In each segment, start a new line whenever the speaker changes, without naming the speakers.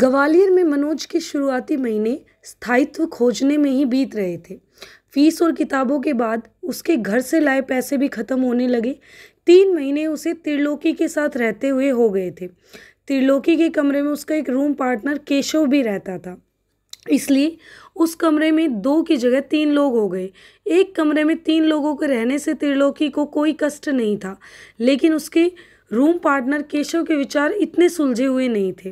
ग्वालियर में मनोज के शुरुआती महीने स्थायित्व खोजने में ही बीत रहे थे फीस और किताबों के बाद उसके घर से लाए पैसे भी खत्म होने लगे तीन महीने उसे त्रिलोकी के साथ रहते हुए हो गए थे त्रिलोकी के कमरे में उसका एक रूम पार्टनर केशव भी रहता था इसलिए उस कमरे में दो की जगह तीन लोग हो गए एक कमरे में तीन लोगों के रहने से त्रिलोकी को कोई कष्ट नहीं था लेकिन उसके रूम पार्टनर केशव के विचार इतने सुलझे हुए नहीं थे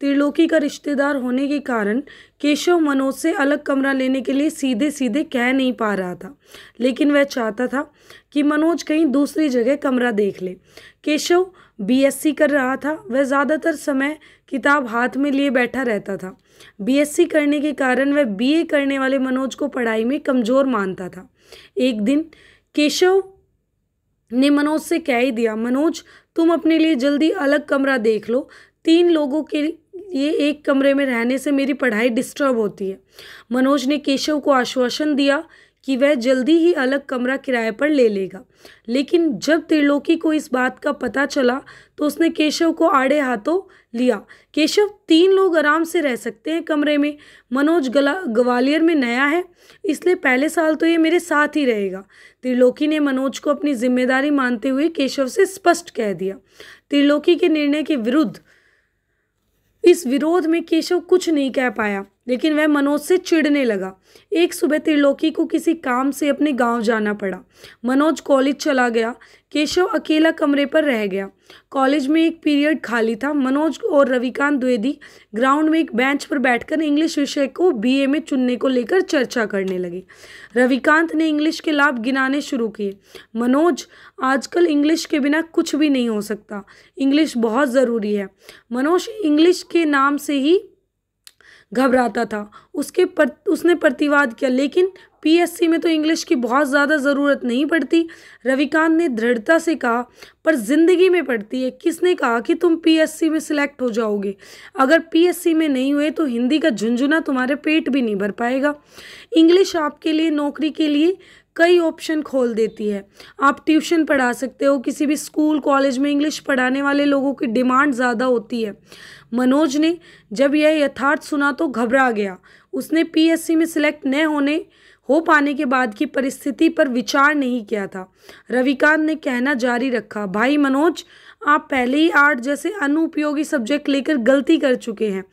त्रिलोकी का रिश्तेदार होने के कारण केशव मनोज से अलग कमरा लेने के लिए सीधे सीधे कह नहीं पा रहा था लेकिन वह चाहता था कि मनोज कहीं दूसरी जगह कमरा देख ले केशव बीएससी कर रहा था वह ज़्यादातर समय किताब हाथ में लिए बैठा रहता था बीएससी करने के कारण वह बीए करने वाले मनोज को पढ़ाई में कमज़ोर मानता था एक दिन केशव ने मनोज से कह ही दिया मनोज तुम अपने लिए जल्दी अलग कमरा देख लो तीन लोगों के ये एक कमरे में रहने से मेरी पढ़ाई डिस्टर्ब होती है मनोज ने केशव को आश्वासन दिया कि वह जल्दी ही अलग कमरा किराए पर ले लेगा लेकिन जब त्रिलोकी को इस बात का पता चला तो उसने केशव को आड़े हाथों लिया केशव तीन लोग आराम से रह सकते हैं कमरे में मनोज गला ग्वालियर में नया है इसलिए पहले साल तो ये मेरे साथ ही रहेगा त्रिलोकी ने मनोज को अपनी जिम्मेदारी मानते हुए केशव से स्पष्ट कह दिया त्रिलोकी के निर्णय के विरुद्ध इस विरोध में केशव कुछ नहीं कह पाया लेकिन वह मनोज से चिढ़ने लगा एक सुबह त्रिलोकी को किसी काम से अपने गांव जाना पड़ा मनोज कॉलेज चला गया केशव अकेला कमरे पर रह गया कॉलेज में एक पीरियड खाली था मनोज और रविकांत द्विवेदी ग्राउंड में एक बेंच पर बैठकर इंग्लिश विषय को बीए में चुनने को लेकर चर्चा करने लगे रविकांत ने इंग्लिश के लाभ गिनाने शुरू किए मनोज आजकल इंग्लिश के बिना कुछ भी नहीं हो सकता इंग्लिश बहुत ज़रूरी है मनोज इंग्लिश के नाम से ही घबराता था उसके पर उसने प्रतिवाद किया लेकिन पीएससी में तो इंग्लिश की बहुत ज़्यादा ज़रूरत नहीं पड़ती रविकांत ने दृढ़ता से कहा पर ज़िंदगी में पड़ती है किसने कहा कि तुम पीएससी में सिलेक्ट हो जाओगे अगर पीएससी में नहीं हुए तो हिंदी का झुंझुना तुम्हारे पेट भी नहीं भर पाएगा इंग्लिश आपके लिए नौकरी के लिए कई ऑप्शन खोल देती है आप ट्यूशन पढ़ा सकते हो किसी भी स्कूल कॉलेज में इंग्लिश पढ़ाने वाले लोगों की डिमांड ज़्यादा होती है मनोज ने जब यह यथार्थ सुना तो घबरा गया उसने पीएससी में सिलेक्ट न होने हो पाने के बाद की परिस्थिति पर विचार नहीं किया था रविकांत ने कहना जारी रखा भाई मनोज आप पहले ही आर्ट जैसे अनुपयोगी सब्जेक्ट लेकर गलती कर चुके हैं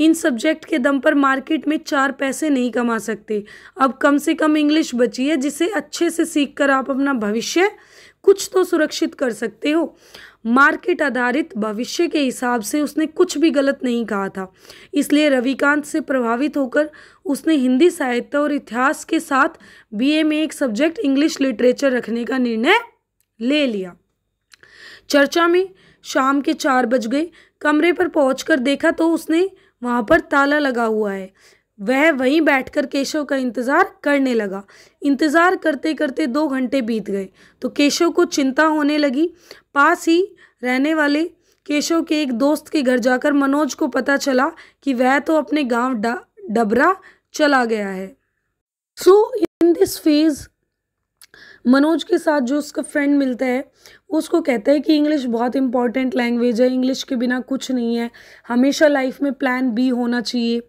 इन सब्जेक्ट के दम पर मार्केट में चार पैसे नहीं कमा सकते अब कम से कम इंग्लिश बची है जिसे अच्छे से सीख कर आप अपना भविष्य कुछ तो सुरक्षित कर सकते हो मार्केट आधारित भविष्य के हिसाब से उसने कुछ भी गलत नहीं कहा था इसलिए रविकांत से प्रभावित होकर उसने हिंदी साहित्य और इतिहास के साथ बीए में एक सब्जेक्ट इंग्लिश लिटरेचर रखने का निर्णय ले लिया चर्चा में शाम के चार बज गए कमरे पर पहुंचकर देखा तो उसने वहाँ पर ताला लगा हुआ है वह वहीं बैठकर केशव का इंतज़ार करने लगा इंतज़ार करते करते दो घंटे बीत गए तो केशव को चिंता होने लगी पास ही रहने वाले केशव के एक दोस्त के घर जाकर मनोज को पता चला कि वह तो अपने गांव डबरा चला गया है so in this phase Manoj के साथ जो उसका फ्रेंड मिलता है उसको कहता है कि इंग्लिश बहुत इंपॉर्टेंट लैंग्वेज है इंग्लिश के बिना कुछ नहीं है हमेशा लाइफ में प्लान बी होना चाहिए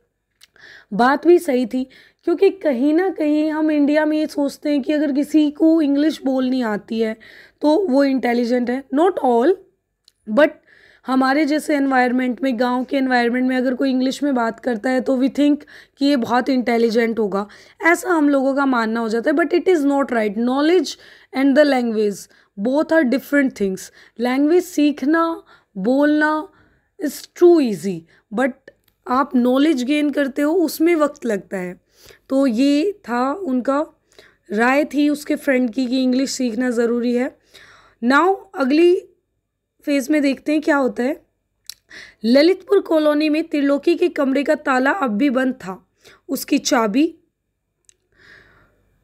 बात भी सही थी क्योंकि कहीं ना कहीं हम इंडिया में ये सोचते हैं कि अगर किसी को इंग्लिश बोलनी आती है तो वो इंटेलिजेंट है नॉट ऑल बट हमारे जैसे एनवायरनमेंट में गांव के एनवायरनमेंट में अगर कोई इंग्लिश में बात करता है तो वी थिंक कि ये बहुत इंटेलिजेंट होगा ऐसा हम लोगों का मानना हो जाता है but it is not right knowledge and the language both are different things language सीखना बोलना इज़ टू ईजी बट आप नॉलेज गेन करते हो उसमें वक्त लगता है तो ये था उनका राय थी उसके फ्रेंड की कि इंग्लिश सीखना ज़रूरी है नाउ अगली फेज में देखते हैं क्या होता है ललितपुर कॉलोनी में त्रिलोकी के कमरे का ताला अब भी बंद था उसकी चाबी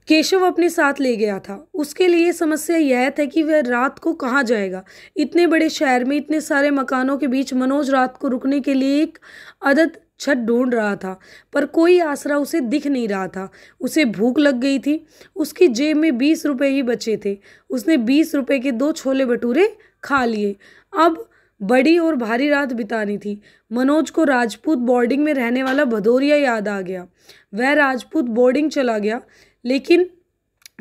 केशव अपने साथ ले गया था उसके लिए समस्या यह था कि वह रात को कहाँ जाएगा इतने बड़े शहर में इतने सारे मकानों के बीच मनोज रात को रुकने के लिए एक अदद छत ढूंढ रहा था पर कोई आसरा उसे दिख नहीं रहा था उसे भूख लग गई थी उसकी जेब में बीस रुपये ही बचे थे उसने बीस रुपये के दो छोले भटूरे खा लिए अब बड़ी और भारी रात बितानी थी मनोज को राजपूत बोर्डिंग में रहने वाला भदौरिया याद आ गया वह राजपूत बोर्डिंग चला गया लेकिन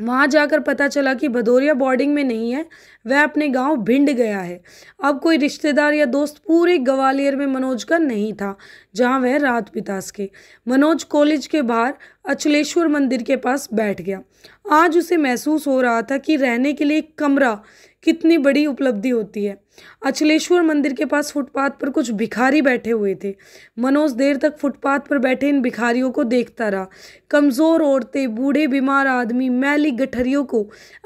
वहाँ जाकर पता चला कि भदौरिया बोर्डिंग में नहीं है वह अपने गांव भिंड गया है अब कोई रिश्तेदार या दोस्त पूरे ग्वालियर में मनोज का नहीं था जहाँ वह रात बिता सके मनोज कॉलेज के बाहर अचलेश्वर मंदिर के पास बैठ गया आज उसे महसूस हो रहा था कि रहने के लिए एक कमरा कितनी बड़ी उपलब्धि होती है अचलेश्वर मंदिर के पास फुटपाथ पर कुछ भिखारी बैठे हुए थे मनोज देर तक फुटपाथ पर बैठे इन भिखारियों को देखता रहा कमज़ोर औरतें बूढ़े बीमार आदमी मैली गठरियों को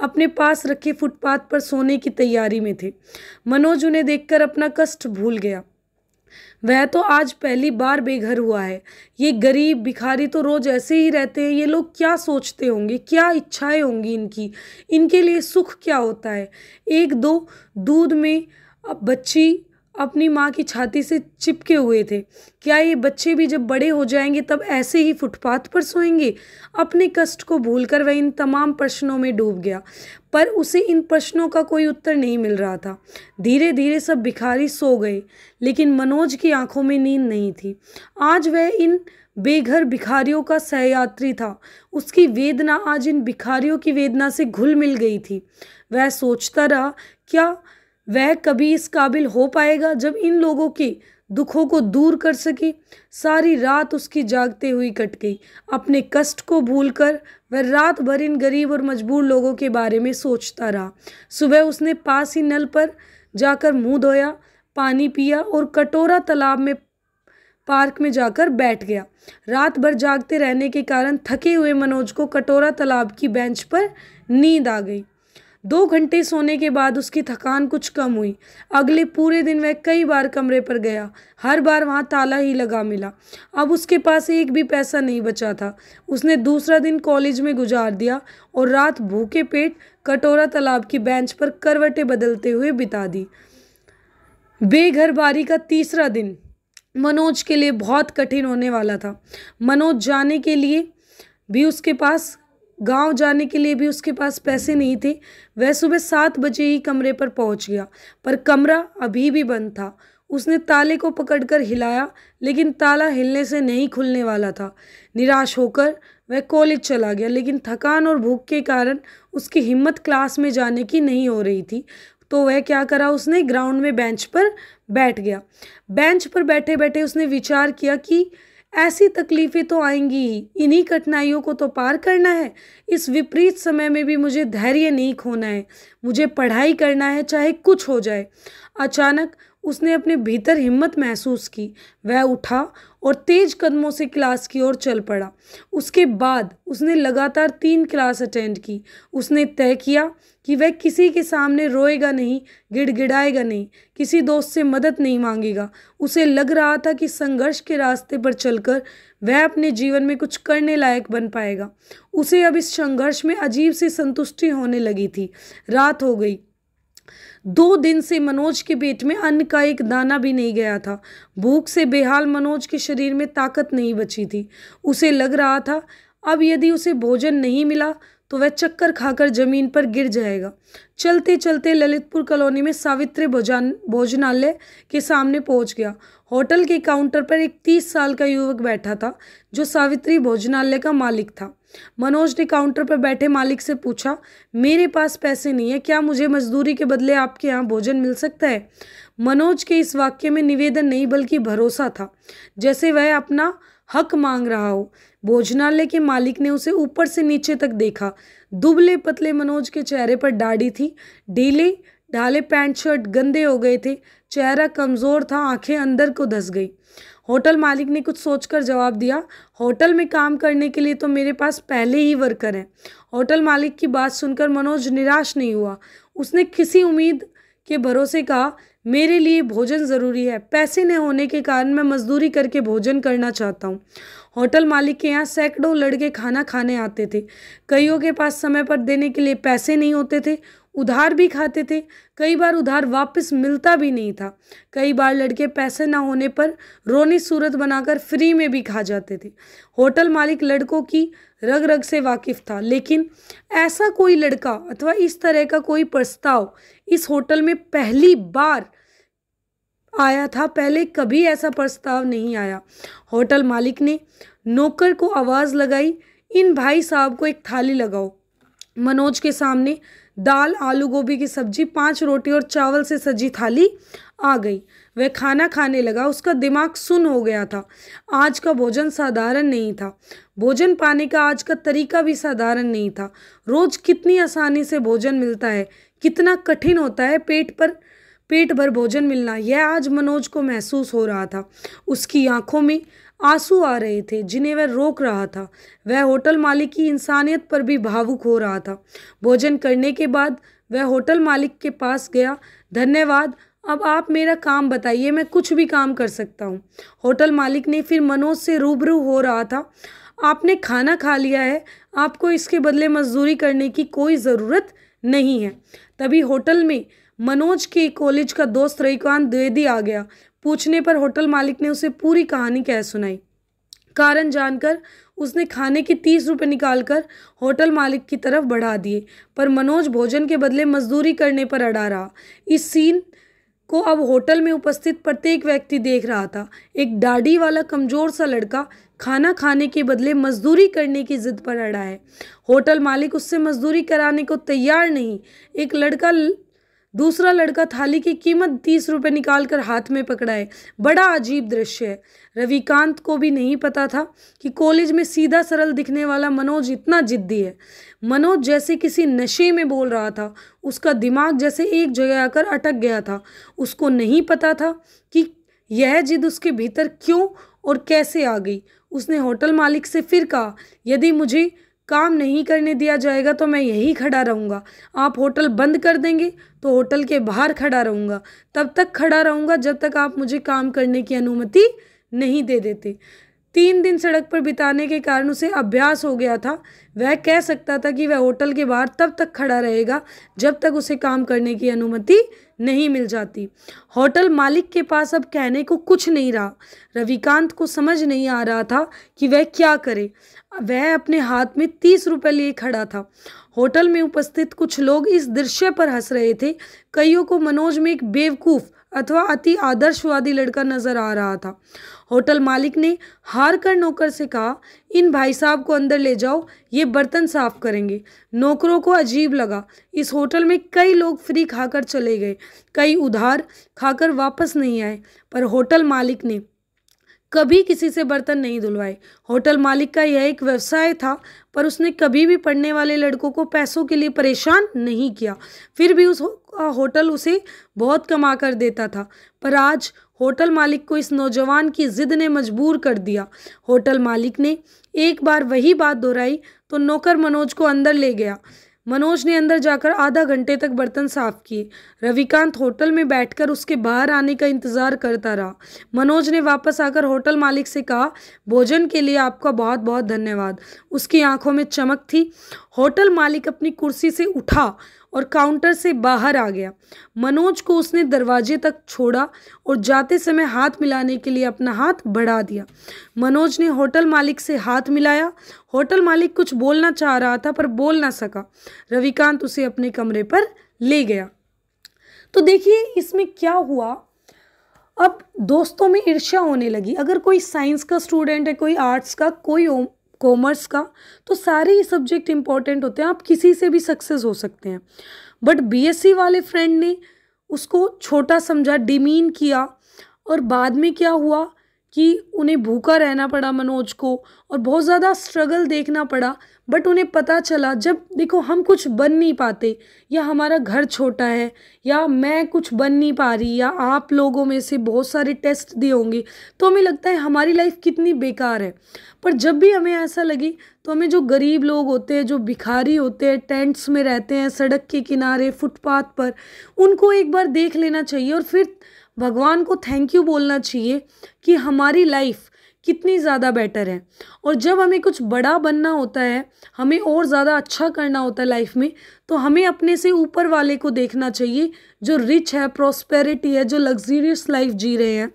अपने पास रखे फुटपाथ पर सोने की तैयारी में थे मनोज उन्हें देखकर अपना कष्ट भूल गया वह तो आज पहली बार बेघर हुआ है ये गरीब भिखारी तो रोज़ ऐसे ही रहते हैं ये लोग क्या सोचते होंगे क्या इच्छाएं होंगी इनकी इनके लिए सुख क्या होता है एक दो दूध में अब बच्ची अपनी माँ की छाती से चिपके हुए थे क्या ये बच्चे भी जब बड़े हो जाएंगे तब ऐसे ही फुटपाथ पर सोएंगे अपने कष्ट को भूलकर वह इन तमाम प्रश्नों में डूब गया पर उसे इन प्रश्नों का कोई उत्तर नहीं मिल रहा था धीरे धीरे सब भिखारी सो गए लेकिन मनोज की आंखों में नींद नहीं थी आज वह इन बेघर भिखारियों का सहयात्री था उसकी वेदना आज इन भिखारियों की वेदना से घुल मिल गई थी वह सोचता रहा क्या वह कभी इस काबिल हो पाएगा जब इन लोगों के दुखों को दूर कर सके सारी रात उसकी जागते हुई कट गई अपने कष्ट को भूलकर वह रात भर इन गरीब और मजबूर लोगों के बारे में सोचता रहा सुबह उसने पास ही नल पर जाकर मुंह धोया पानी पिया और कटोरा तालाब में पार्क में जाकर बैठ गया रात भर जागते रहने के कारण थके हुए मनोज को कटोरा तालाब की बेंच पर नींद आ गई दो घंटे सोने के बाद उसकी थकान कुछ कम हुई अगले पूरे दिन वह कई बार कमरे पर गया हर बार वहाँ ताला ही लगा मिला अब उसके पास एक भी पैसा नहीं बचा था उसने दूसरा दिन कॉलेज में गुजार दिया और रात भूखे पेट कटोरा तालाब की बेंच पर करवटें बदलते हुए बिता दी बेघरबारी का तीसरा दिन मनोज के लिए बहुत कठिन होने वाला था मनोज जाने के लिए भी उसके पास गांव जाने के लिए भी उसके पास पैसे नहीं थे वह सुबह सात बजे ही कमरे पर पहुंच गया पर कमरा अभी भी बंद था उसने ताले को पकड़कर हिलाया लेकिन ताला हिलने से नहीं खुलने वाला था निराश होकर वह कॉलेज चला गया लेकिन थकान और भूख के कारण उसकी हिम्मत क्लास में जाने की नहीं हो रही थी तो वह क्या करा उसने ग्राउंड में बेंच पर बैठ गया बेंच पर बैठे बैठे उसने विचार किया कि ऐसी तकलीफ़ें तो आएंगी ही इन्हीं कठिनाइयों को तो पार करना है इस विपरीत समय में भी मुझे धैर्य नहीं खोना है मुझे पढ़ाई करना है चाहे कुछ हो जाए अचानक उसने अपने भीतर हिम्मत महसूस की वह उठा और तेज कदमों से क्लास की ओर चल पड़ा उसके बाद उसने लगातार तीन क्लास अटेंड की उसने तय किया कि वह किसी के सामने रोएगा नहीं गिड़गिड़ाएगा नहीं किसी दोस्त से मदद नहीं मांगेगा उसे लग रहा था कि संघर्ष के रास्ते पर चलकर वह अपने जीवन में कुछ करने लायक बन पाएगा उसे अब इस संघर्ष में अजीब सी संतुष्टि होने लगी थी रात हो गई दो दिन से मनोज के पेट में अन्न का एक दाना भी नहीं गया था भूख से बेहाल मनोज के शरीर में ताकत नहीं बची थी उसे लग रहा था अब यदि उसे भोजन नहीं मिला तो वह चक्कर खाकर जमीन पर गिर जाएगा चलते चलते ललितपुर कॉलोनी में सावित्री भोजन भोजनालय के सामने पहुंच गया होटल के काउंटर पर एक तीस साल का युवक बैठा था जो सावित्री भोजनालय का मालिक था मनोज ने काउंटर पर बैठे मालिक से पूछा मेरे पास पैसे नहीं है क्या मुझे मजदूरी के बदले आपके यहाँ भोजन मिल सकता है मनोज के इस वाक्य में निवेदन नहीं बल्कि भरोसा था जैसे वह अपना हक मांग रहा हो भोजनालय के मालिक ने उसे ऊपर से नीचे तक देखा दुबले पतले मनोज के चेहरे पर दाढ़ी थी ढीले ढाले पैंट शर्ट गंदे हो गए थे चेहरा कमज़ोर था आंखें अंदर को धस गई होटल मालिक ने कुछ सोचकर जवाब दिया होटल में काम करने के लिए तो मेरे पास पहले ही वर्कर हैं होटल मालिक की बात सुनकर मनोज निराश नहीं हुआ उसने किसी उम्मीद के भरोसे कहा मेरे लिए भोजन ज़रूरी है पैसे न होने के कारण मैं मजदूरी करके भोजन करना चाहता हूँ होटल मालिक के यहाँ सैकड़ों लड़के खाना खाने आते थे कईयों के पास समय पर देने के लिए पैसे नहीं होते थे उधार भी खाते थे कई बार उधार वापस मिलता भी नहीं था कई बार लड़के पैसे ना होने पर रोनी सूरत बनाकर फ्री में भी खा जाते थे होटल मालिक लड़कों की रग रग से वाकिफ़ था लेकिन ऐसा कोई लड़का अथवा इस तरह का कोई प्रस्ताव इस होटल में पहली बार आया था पहले कभी ऐसा प्रस्ताव नहीं आया होटल मालिक ने नौकर को आवाज़ लगाई इन भाई साहब को एक थाली लगाओ मनोज के सामने दाल आलू गोभी की सब्जी पांच रोटी और चावल से सजी थाली आ गई वह खाना खाने लगा उसका दिमाग सुन हो गया था आज का भोजन साधारण नहीं था भोजन पाने का आज का तरीका भी साधारण नहीं था रोज कितनी आसानी से भोजन मिलता है कितना कठिन होता है पेट पर पेट भर भोजन मिलना यह आज मनोज को महसूस हो रहा था उसकी आंखों में आंसू आ रहे थे जिन्हें वह रोक रहा था वह होटल मालिक की इंसानियत पर भी भावुक हो रहा था भोजन करने के बाद वह होटल मालिक के पास गया धन्यवाद अब आप मेरा काम बताइए मैं कुछ भी काम कर सकता हूँ होटल मालिक ने फिर मनोज से रूबरू हो रहा था आपने खाना खा लिया है आपको इसके बदले मजदूरी करने की कोई ज़रूरत नहीं है तभी होटल में मनोज के कॉलेज का दोस्त रईकान द्विवेदी आ गया पूछने पर होटल मालिक ने उसे पूरी कहानी कह सुनाई कारण जानकर उसने खाने के तीस रुपये निकालकर होटल मालिक की तरफ बढ़ा दिए पर मनोज भोजन के बदले मजदूरी करने पर अड़ा रहा इस सीन को अब होटल में उपस्थित प्रत्येक व्यक्ति देख रहा था एक दाढ़ी वाला कमज़ोर सा लड़का खाना खाने के बदले मजदूरी करने की ज़िद पर अड़ा है होटल मालिक उससे मजदूरी कराने को तैयार नहीं एक लड़का दूसरा लड़का थाली की कीमत तीस रुपये निकाल कर हाथ में पकड़ाए बड़ा अजीब दृश्य है रविकांत को भी नहीं पता था कि कॉलेज में सीधा सरल दिखने वाला मनोज इतना जिद्दी है मनोज जैसे किसी नशे में बोल रहा था उसका दिमाग जैसे एक जगह आकर अटक गया था उसको नहीं पता था कि यह जिद उसके भीतर क्यों और कैसे आ गई उसने होटल मालिक से फिर कहा यदि मुझे काम नहीं करने दिया जाएगा तो मैं यही खड़ा रहूँगा आप होटल बंद कर देंगे तो होटल के बाहर खड़ा रहूँगा तब तक खड़ा रहूँगा जब तक आप मुझे काम करने की अनुमति नहीं दे देते तीन दिन सड़क पर बिताने के कारण उसे अभ्यास हो गया था वह कह सकता था कि वह होटल के बाहर तब तक खड़ा रहेगा जब तक उसे काम करने की अनुमति नहीं मिल जाती होटल मालिक के पास अब कहने को कुछ नहीं रहा रविकांत को समझ नहीं आ रहा था कि वह क्या करे वह अपने हाथ में तीस रुपये लिए खड़ा था होटल में उपस्थित कुछ लोग इस दृश्य पर हंस रहे थे कईयों को मनोज में एक बेवकूफ़ अथवा अति आदर्शवादी लड़का नजर आ रहा था होटल मालिक ने हार कर नौकर से कहा इन भाई साहब को अंदर ले जाओ ये बर्तन साफ करेंगे नौकरों को अजीब लगा इस होटल में कई लोग फ्री खाकर चले गए कई उधार खाकर वापस नहीं आए पर होटल मालिक ने कभी किसी से बर्तन नहीं धुलवाए होटल मालिक का यह एक व्यवसाय था पर उसने कभी भी पढ़ने वाले लड़कों को पैसों के लिए परेशान नहीं किया फिर भी उस होटल उसे बहुत कमा कर देता था पर आज होटल मालिक को इस नौजवान की ज़िद ने मजबूर कर दिया होटल मालिक ने एक बार वही बात दोहराई तो नौकर मनोज को अंदर ले गया मनोज ने अंदर जाकर आधा घंटे तक बर्तन साफ किए रविकांत होटल में बैठकर उसके बाहर आने का इंतज़ार करता रहा मनोज ने वापस आकर होटल मालिक से कहा भोजन के लिए आपका बहुत बहुत धन्यवाद उसकी आंखों में चमक थी होटल मालिक अपनी कुर्सी से उठा और काउंटर से बाहर आ गया मनोज को उसने दरवाजे तक छोड़ा और जाते समय हाथ मिलाने के लिए अपना हाथ बढ़ा दिया मनोज ने होटल मालिक से हाथ मिलाया होटल मालिक कुछ बोलना चाह रहा था पर बोल ना सका रविकांत उसे अपने कमरे पर ले गया तो देखिए इसमें क्या हुआ अब दोस्तों में ईर्ष्या होने लगी अगर कोई साइंस का स्टूडेंट है कोई आर्ट्स का कोई कॉमर्स का तो सारे ही सब्जेक्ट इंपॉर्टेंट होते हैं आप किसी से भी सक्सेस हो सकते हैं बट बीएससी वाले फ्रेंड ने उसको छोटा समझा डिमीन किया और बाद में क्या हुआ कि उन्हें भूखा रहना पड़ा मनोज को और बहुत ज़्यादा स्ट्रगल देखना पड़ा बट उन्हें पता चला जब देखो हम कुछ बन नहीं पाते या हमारा घर छोटा है या मैं कुछ बन नहीं पा रही या आप लोगों में से बहुत सारे टेस्ट दिए होंगे तो हमें लगता है हमारी लाइफ कितनी बेकार है पर जब भी हमें ऐसा लगे तो हमें जो गरीब लोग होते हैं जो भिखारी होते हैं टेंट्स में रहते हैं सड़क के किनारे फुटपाथ पर उनको एक बार देख लेना चाहिए और फिर भगवान को थैंक यू बोलना चाहिए कि हमारी लाइफ कितनी ज़्यादा बेटर है और जब हमें कुछ बड़ा बनना होता है हमें और ज़्यादा अच्छा करना होता है लाइफ में तो हमें अपने से ऊपर वाले को देखना चाहिए जो रिच है प्रॉस्पेरिटी है जो लग्जरियस लाइफ जी रहे हैं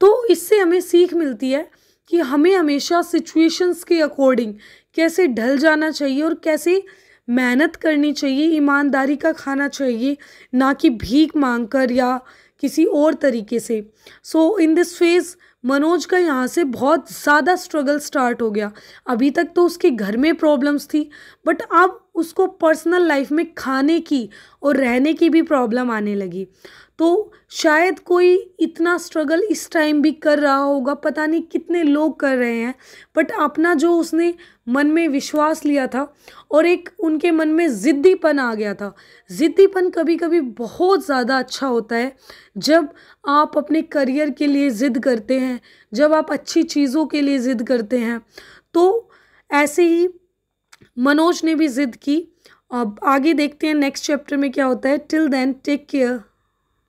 तो इससे हमें सीख मिलती है कि हमें हमेशा सिचुएशंस के अकॉर्डिंग कैसे ढल जाना चाहिए और कैसे मेहनत करनी चाहिए ईमानदारी का खाना चाहिए ना कि भीख मांग कर या किसी और तरीके से so in this phase Manoj का यहाँ से बहुत ज़्यादा स्ट्रगल स्टार्ट हो गया अभी तक तो उसके घर में प्रॉब्लम्स थी बट अब उसको पर्सनल लाइफ में खाने की और रहने की भी प्रॉब्लम आने लगी तो शायद कोई इतना स्ट्रगल इस टाइम भी कर रहा होगा पता नहीं कितने लोग कर रहे हैं बट अपना जो उसने मन में विश्वास लिया था और एक उनके मन में ज़िद्दीपन आ गया था ज़िद्दीपन कभी कभी बहुत ज़्यादा अच्छा होता है जब आप अपने करियर के लिए ज़िद करते हैं जब आप अच्छी चीज़ों के लिए ज़िद करते हैं तो ऐसे ही मनोज ने भी ज़िद की अब आगे देखते हैं नेक्स्ट चैप्टर में क्या होता है टिल देन टेक केयर